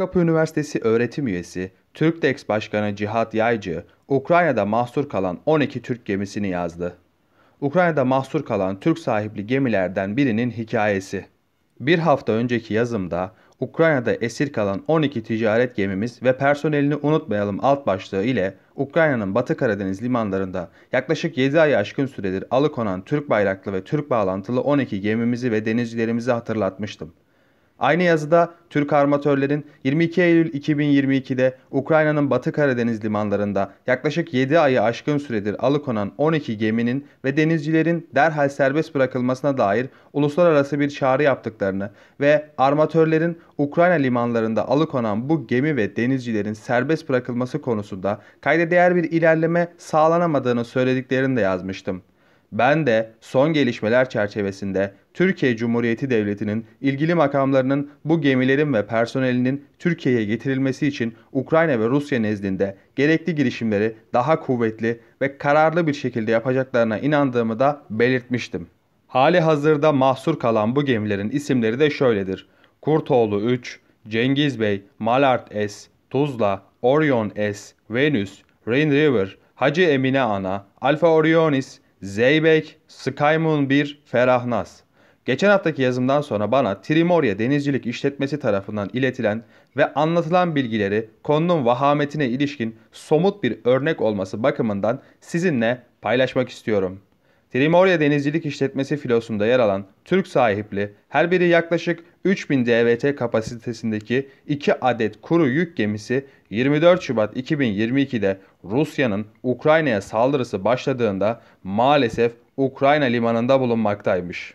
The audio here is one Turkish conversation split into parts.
Topkapı Üniversitesi öğretim üyesi, TürkDex Başkanı Cihat Yaycı, Ukrayna'da mahsur kalan 12 Türk gemisini yazdı. Ukrayna'da mahsur kalan Türk sahipli gemilerden birinin hikayesi. Bir hafta önceki yazımda Ukrayna'da esir kalan 12 ticaret gemimiz ve personelini unutmayalım alt başlığı ile Ukrayna'nın Batı Karadeniz limanlarında yaklaşık 7 ay aşkın süredir alıkonan Türk bayraklı ve Türk bağlantılı 12 gemimizi ve denizcilerimizi hatırlatmıştım. Aynı yazıda Türk armatörlerin 22 Eylül 2022'de Ukrayna'nın Batı Karadeniz limanlarında yaklaşık 7 ayı aşkın süredir alıkonan 12 geminin ve denizcilerin derhal serbest bırakılmasına dair uluslararası bir çağrı yaptıklarını ve armatörlerin Ukrayna limanlarında alıkonan bu gemi ve denizcilerin serbest bırakılması konusunda kayda değer bir ilerleme sağlanamadığını söylediklerini de yazmıştım. Ben de son gelişmeler çerçevesinde Türkiye Cumhuriyeti Devleti'nin ilgili makamlarının bu gemilerin ve personelinin Türkiye'ye getirilmesi için Ukrayna ve Rusya nezdinde gerekli girişimleri daha kuvvetli ve kararlı bir şekilde yapacaklarına inandığımı da belirtmiştim. Hali hazırda mahsur kalan bu gemilerin isimleri de şöyledir. Kurtoğlu 3, Cengiz Bey, Malart S, Tuzla, Orion S, Venus, Rain River, Hacı Emine Ana, Alfa Orionis, Zeybek, Skymoon 1, Ferahnaz. Geçen haftaki yazımdan sonra bana Trimoria Denizcilik İşletmesi tarafından iletilen ve anlatılan bilgileri konunun vahametine ilişkin somut bir örnek olması bakımından sizinle paylaşmak istiyorum.'' Trimoria Denizcilik İşletmesi filosunda yer alan Türk sahipli her biri yaklaşık 3000 DVT kapasitesindeki 2 adet kuru yük gemisi 24 Şubat 2022'de Rusya'nın Ukrayna'ya saldırısı başladığında maalesef Ukrayna limanında bulunmaktaymış.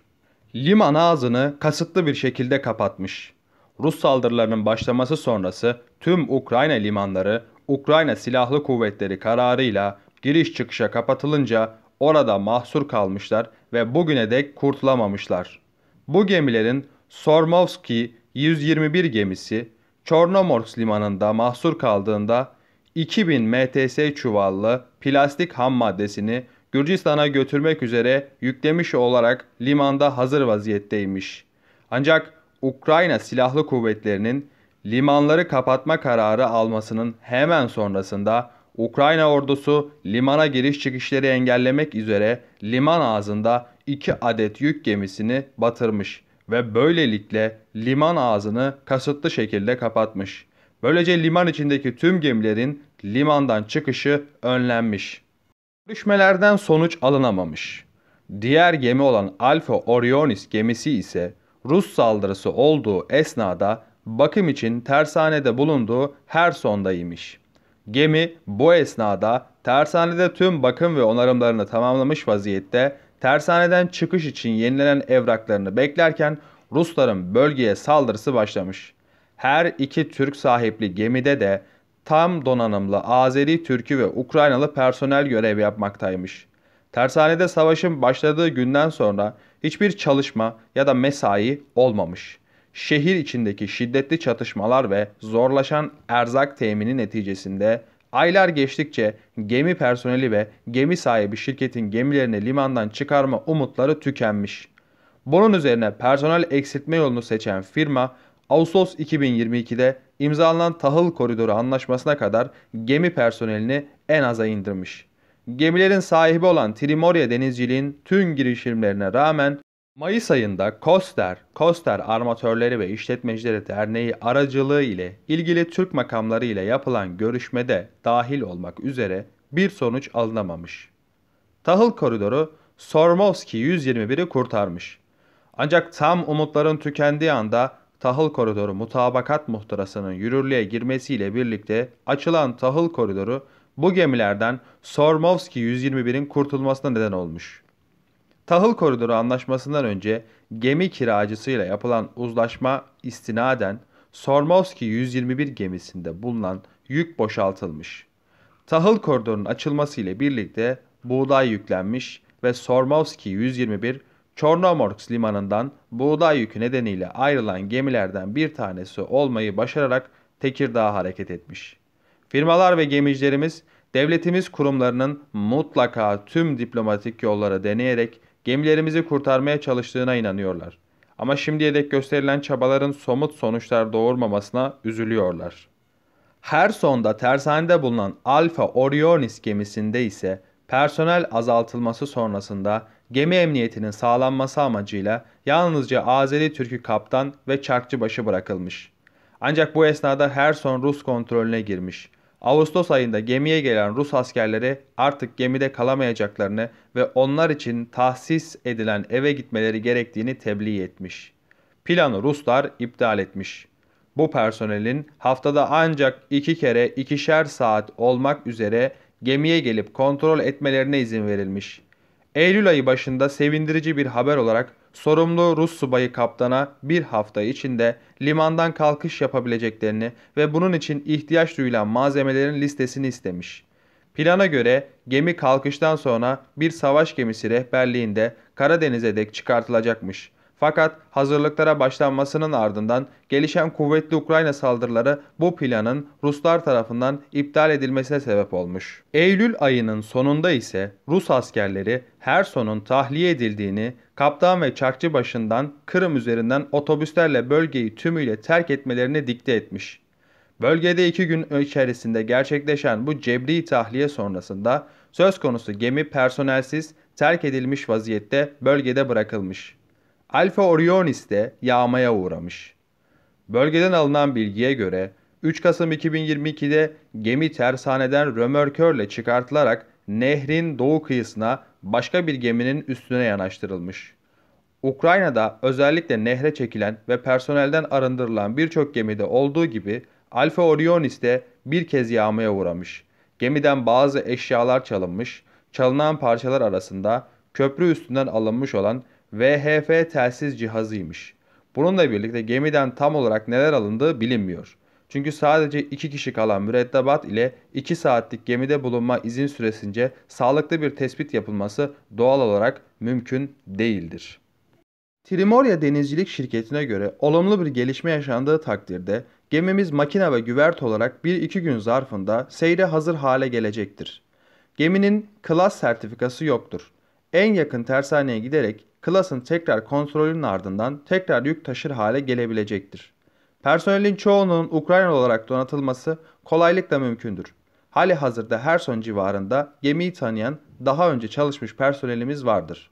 Liman ağzını kasıtlı bir şekilde kapatmış. Rus saldırılarının başlaması sonrası tüm Ukrayna limanları Ukrayna Silahlı Kuvvetleri kararıyla giriş çıkışa kapatılınca orada mahsur kalmışlar ve bugüne dek kurtulamamışlar. Bu gemilerin Sormovski 121 gemisi Çornomorsk limanında mahsur kaldığında 2000 MTS çuvallı plastik ham maddesini Gürcistan'a götürmek üzere yüklemiş olarak limanda hazır vaziyetteymiş. Ancak Ukrayna Silahlı Kuvvetleri'nin limanları kapatma kararı almasının hemen sonrasında Ukrayna ordusu limana giriş çıkışları engellemek üzere liman ağzında 2 adet yük gemisini batırmış ve böylelikle liman ağzını kasıtlı şekilde kapatmış. Böylece liman içindeki tüm gemilerin limandan çıkışı önlenmiş. Görüşmelerden sonuç alınamamış. Diğer gemi olan Alfa Orionis gemisi ise Rus saldırısı olduğu esnada bakım için tersanede bulunduğu Herson'daymış. Gemi bu esnada tersanede tüm bakım ve onarımlarını tamamlamış vaziyette tersaneden çıkış için yenilenen evraklarını beklerken Rusların bölgeye saldırısı başlamış. Her iki Türk sahipli gemide de tam donanımlı Azeri Türk'ü ve Ukraynalı personel görev yapmaktaymış. Tersanede savaşın başladığı günden sonra hiçbir çalışma ya da mesai olmamış.'' şehir içindeki şiddetli çatışmalar ve zorlaşan erzak temini neticesinde aylar geçtikçe gemi personeli ve gemi sahibi şirketin gemilerini limandan çıkarma umutları tükenmiş. Bunun üzerine personel eksiltme yolunu seçen firma Ağustos 2022'de imzalanan tahıl koridoru anlaşmasına kadar gemi personelini en aza indirmiş. Gemilerin sahibi olan Trimoria Denizciliğin tüm girişimlerine rağmen Mayıs ayında Koster, Koster Armatörleri ve İşletmecileri Derneği aracılığı ile ilgili Türk makamları ile yapılan görüşmede dahil olmak üzere bir sonuç alınamamış. Tahıl koridoru Sormovski 121'i kurtarmış. Ancak tam umutların tükendiği anda tahıl koridoru mutabakat muhtırasının yürürlüğe girmesiyle birlikte açılan tahıl koridoru bu gemilerden Sormovski 121'in kurtulmasına neden olmuş. Tahıl Koridoru Anlaşması'ndan önce gemi kiracısıyla yapılan uzlaşma istinaden Sormovski 121 gemisinde bulunan yük boşaltılmış. Tahıl koridorunun açılması ile birlikte buğday yüklenmiş ve Sormovski 121 Çornomorsk limanından buğday yükü nedeniyle ayrılan gemilerden bir tanesi olmayı başararak Tekirdağ'a hareket etmiş. Firmalar ve gemicilerimiz devletimiz kurumlarının mutlaka tüm diplomatik yollara deneyerek gemilerimizi kurtarmaya çalıştığına inanıyorlar. Ama şimdiye dek gösterilen çabaların somut sonuçlar doğurmamasına üzülüyorlar. Her sonda tersanede bulunan Alfa Orionis gemisinde ise personel azaltılması sonrasında gemi emniyetinin sağlanması amacıyla yalnızca Azeri Türk'ü kaptan ve çarkçıbaşı bırakılmış. Ancak bu esnada her son Rus kontrolüne girmiş Ağustos ayında gemiye gelen Rus askerleri artık gemide kalamayacaklarını ve onlar için tahsis edilen eve gitmeleri gerektiğini tebliğ etmiş. Planı Ruslar iptal etmiş. Bu personelin haftada ancak iki kere ikişer saat olmak üzere gemiye gelip kontrol etmelerine izin verilmiş. Eylül ayı başında sevindirici bir haber olarak sorumlu Rus subayı kaptana bir hafta içinde limandan kalkış yapabileceklerini ve bunun için ihtiyaç duyulan malzemelerin listesini istemiş. Plana göre gemi kalkıştan sonra bir savaş gemisi rehberliğinde Karadeniz'e dek çıkartılacakmış. Fakat hazırlıklara başlanmasının ardından gelişen kuvvetli Ukrayna saldırıları bu planın Ruslar tarafından iptal edilmesine sebep olmuş. Eylül ayının sonunda ise Rus askerleri Herson'un tahliye edildiğini, kaptan ve çarkçı başından Kırım üzerinden otobüslerle bölgeyi tümüyle terk etmelerini dikte etmiş. Bölgede iki gün içerisinde gerçekleşen bu cebri tahliye sonrasında söz konusu gemi personelsiz terk edilmiş vaziyette bölgede bırakılmış. Alfa Orionis de yağmaya uğramış. Bölgeden alınan bilgiye göre 3 Kasım 2022'de gemi tersaneden römörkörle çıkartılarak nehrin doğu kıyısına başka bir geminin üstüne yanaştırılmış. Ukrayna'da özellikle nehre çekilen ve personelden arındırılan birçok gemide olduğu gibi Alfa Orionis de bir kez yağmaya uğramış. Gemiden bazı eşyalar çalınmış, çalınan parçalar arasında köprü üstünden alınmış olan VHF telsiz cihazıymış. Bununla birlikte gemiden tam olarak neler alındığı bilinmiyor. Çünkü sadece 2 kişi kalan mürettebat ile 2 saatlik gemide bulunma izin süresince sağlıklı bir tespit yapılması doğal olarak mümkün değildir. Trimoria Denizcilik Şirketi'ne göre olumlu bir gelişme yaşandığı takdirde gemimiz makine ve güvert olarak 1-2 gün zarfında seyre hazır hale gelecektir. Geminin klas sertifikası yoktur. En yakın tersaneye giderek Klas'ın tekrar kontrolünün ardından tekrar yük taşır hale gelebilecektir. Personelin çoğunun Ukrayna olarak donatılması kolaylıkla mümkündür. Hali hazırda Herson civarında gemiyi tanıyan daha önce çalışmış personelimiz vardır.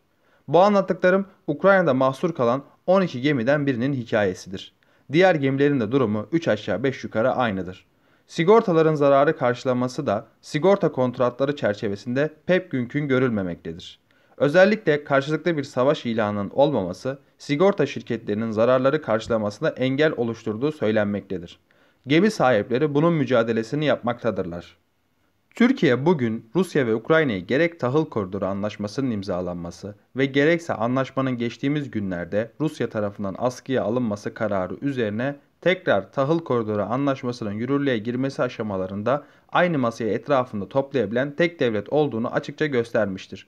Bu anlattıklarım Ukrayna'da mahsur kalan 12 gemiden birinin hikayesidir. Diğer gemilerin de durumu 3 aşağı 5 yukarı aynıdır. Sigortaların zararı karşılaması da sigorta kontratları çerçevesinde pek mümkün görülmemektedir. Özellikle karşılıklı bir savaş ilanının olmaması sigorta şirketlerinin zararları karşılamasına engel oluşturduğu söylenmektedir. Gemi sahipleri bunun mücadelesini yapmaktadırlar. Türkiye bugün Rusya ve Ukrayna'ya gerek tahıl koridoru anlaşmasının imzalanması ve gerekse anlaşmanın geçtiğimiz günlerde Rusya tarafından askıya alınması kararı üzerine tekrar tahıl koridoru anlaşmasının yürürlüğe girmesi aşamalarında aynı masaya etrafında toplayabilen tek devlet olduğunu açıkça göstermiştir.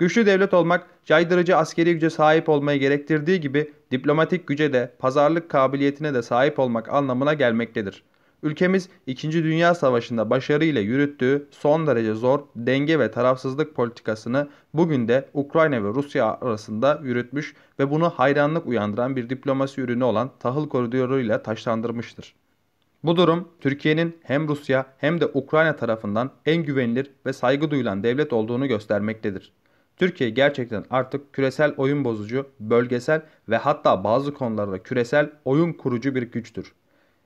Güçlü devlet olmak caydırıcı askeri güce sahip olmayı gerektirdiği gibi diplomatik güce de pazarlık kabiliyetine de sahip olmak anlamına gelmektedir. Ülkemiz 2. Dünya Savaşı'nda başarıyla yürüttüğü son derece zor denge ve tarafsızlık politikasını bugün de Ukrayna ve Rusya arasında yürütmüş ve bunu hayranlık uyandıran bir diplomasi ürünü olan tahıl koridoruyla taşlandırmıştır. Bu durum Türkiye'nin hem Rusya hem de Ukrayna tarafından en güvenilir ve saygı duyulan devlet olduğunu göstermektedir. Türkiye gerçekten artık küresel oyun bozucu, bölgesel ve hatta bazı konularda küresel oyun kurucu bir güçtür.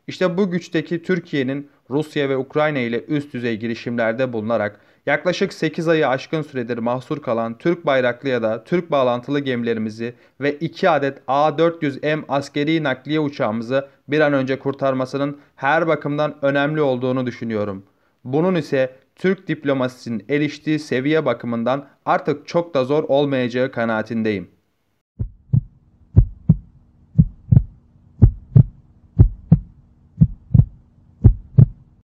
İşte bu güçteki Türkiye'nin Rusya ve Ukrayna ile üst düzey girişimlerde bulunarak yaklaşık 8 ayı aşkın süredir mahsur kalan Türk bayraklı ya da Türk bağlantılı gemilerimizi ve 2 adet A400M askeri nakliye uçağımızı bir an önce kurtarmasının her bakımdan önemli olduğunu düşünüyorum. Bunun ise Türk diplomasisinin eriştiği seviye bakımından artık çok da zor olmayacağı kanaatindeyim.